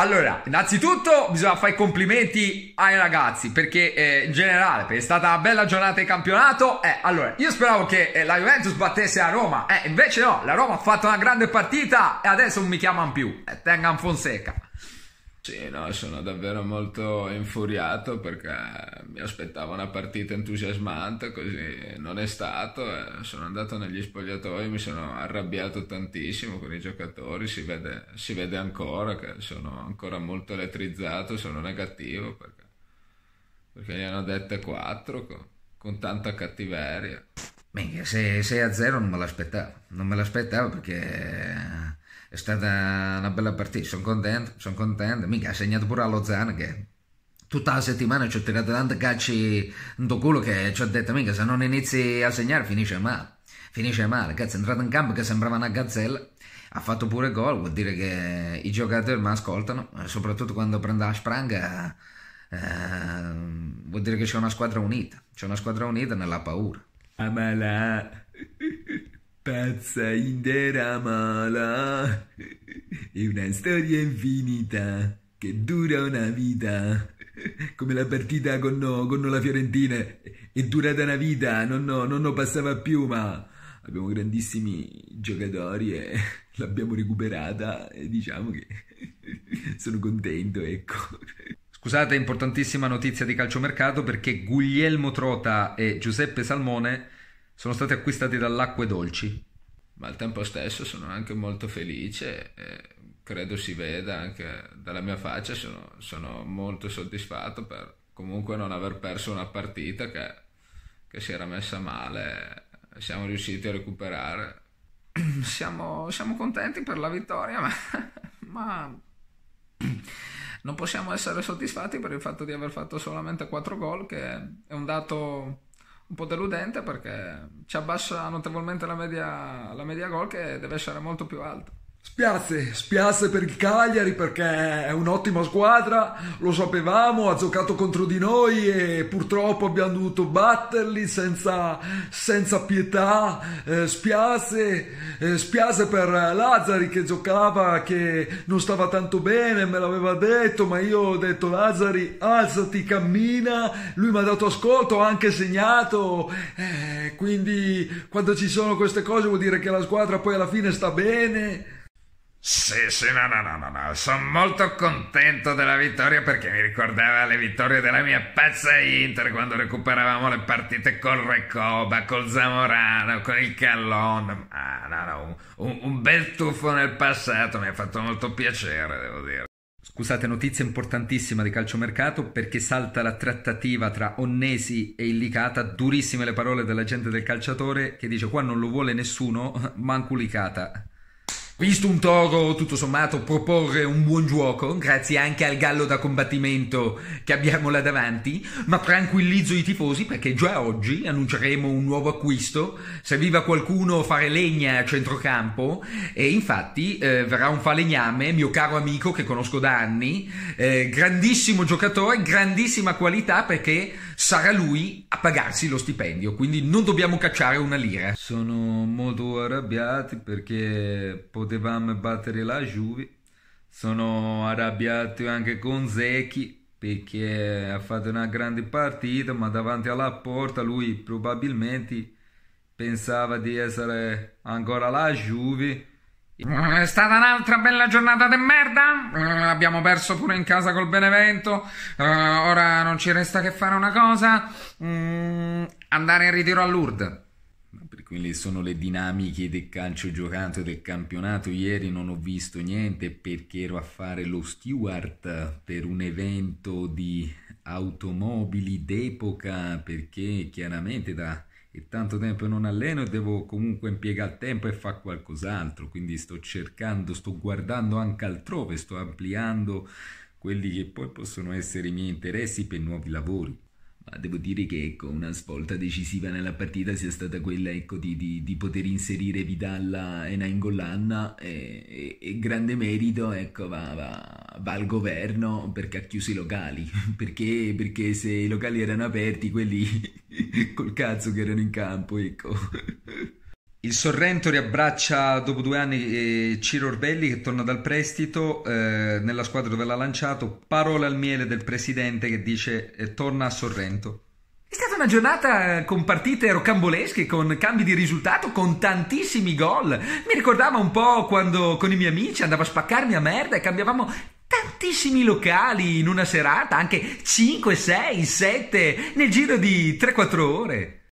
Allora, innanzitutto bisogna fare i complimenti ai ragazzi perché eh, in generale è stata una bella giornata di campionato. Eh, allora, io speravo che eh, la Juventus battesse la Roma, eh, invece no, la Roma ha fatto una grande partita e adesso non mi chiamano più. Eh, tengan Fonseca. Sì, no, sono davvero molto infuriato perché mi aspettavo una partita entusiasmante, così non è stato. Eh, sono andato negli spogliatoi, mi sono arrabbiato tantissimo con i giocatori, si vede, si vede ancora che sono ancora molto elettrizzato, sono negativo perché, perché gli hanno dette 4 con, con tanta cattiveria. Minchia, 6 a 0 non me l'aspettavo, non me l'aspettavo perché è stata una bella partita, sono contento, sono contento, mica ha segnato pure allo Zan che tutta la settimana ci ho tirato tanti calci in tuo culo che ci ho detto mica se non inizi a segnare finisce male, finisce male, cazzo è entrato in campo che sembrava una gazzella, ha fatto pure gol, vuol dire che i giocatori mi ascoltano, soprattutto quando prendo la spranga eh, vuol dire che c'è una squadra unita, c'è una squadra unita nella paura. Amala. Pazza intera mala è una storia infinita che dura una vita. Come la partita con, no, con la Fiorentina è durata una vita, non, no, non no passava più, ma abbiamo grandissimi giocatori e l'abbiamo recuperata e diciamo che sono contento, ecco. Scusate, importantissima notizia di calciomercato perché Guglielmo Trota e Giuseppe Salmone sono stati acquistati dall'acqua e dolci, ma al tempo stesso sono anche molto felice e credo si veda anche dalla mia faccia, sono, sono molto soddisfatto per comunque non aver perso una partita che, che si era messa male, siamo riusciti a recuperare. Siamo, siamo contenti per la vittoria, ma, ma non possiamo essere soddisfatti per il fatto di aver fatto solamente 4 gol, che è un dato un po' deludente perché ci abbassa notevolmente la media, la media gol che deve essere molto più alta. Spiazze, spiazze per il Cagliari perché è un'ottima squadra, lo sapevamo, ha giocato contro di noi e purtroppo abbiamo dovuto batterli senza, senza pietà. Eh, spiazze, eh, spiazze per Lazzari che giocava, che non stava tanto bene, me l'aveva detto, ma io ho detto Lazzari alzati, cammina, lui mi ha dato ascolto, ha anche segnato, eh, quindi quando ci sono queste cose vuol dire che la squadra poi alla fine sta bene. Sì, sì, no, no, no, no, sono molto contento della vittoria perché mi ricordava le vittorie della mia pazza Inter quando recuperavamo le partite col Recoba, col Zamorano, con il Callon. Ah, no, no, un, un bel tuffo nel passato, mi ha fatto molto piacere, devo dire. Scusate, notizia importantissima di calciomercato perché salta la trattativa tra Onnesi e Illicata, durissime le parole della gente del calciatore che dice qua non lo vuole nessuno, manco Licata. Visto un toro, tutto sommato, proporre un buon gioco, grazie anche al gallo da combattimento che abbiamo là davanti, ma tranquillizzo i tifosi perché già oggi annunceremo un nuovo acquisto, serviva qualcuno fare legna a centrocampo e infatti eh, verrà un falegname, mio caro amico che conosco da anni, eh, grandissimo giocatore, grandissima qualità perché sarà lui a pagarsi lo stipendio, quindi non dobbiamo cacciare una lira. Sono molto arrabbiati perché potete potevamo battere la Juve. Sono arrabbiato anche con Zecchi perché ha fatto una grande partita, ma davanti alla porta lui probabilmente pensava di essere ancora la Juve. È stata un'altra bella giornata di merda. Mm, abbiamo perso pure in casa col Benevento. Eh, ora non ci resta che fare una cosa: mm, andare in ritiro a Lourdes quelle sono le dinamiche del calcio giocato del campionato. Ieri non ho visto niente perché ero a fare lo steward per un evento di automobili d'epoca perché chiaramente da è tanto tempo non alleno e devo comunque impiegare il tempo e fare qualcos'altro, quindi sto cercando, sto guardando anche altrove, sto ampliando quelli che poi possono essere i miei interessi per nuovi lavori. Ma devo dire che ecco, una svolta decisiva nella partita sia stata quella ecco, di, di, di, poter inserire Vidalla e Nainggolan e, e, e, grande merito ecco, va, va, va, al governo perché ha chiuso i locali, perché, perché se i locali erano aperti quelli col cazzo che erano in campo, ecco. Il Sorrento riabbraccia dopo due anni eh, Ciro Orbelli che torna dal prestito eh, nella squadra dove l'ha lanciato. Parole al miele del presidente che dice eh, torna a Sorrento. È stata una giornata eh, con partite rocambolesche, con cambi di risultato, con tantissimi gol. Mi ricordava un po' quando con i miei amici andavo a spaccarmi a merda e cambiavamo tantissimi locali in una serata, anche 5, 6, 7 nel giro di 3-4 ore.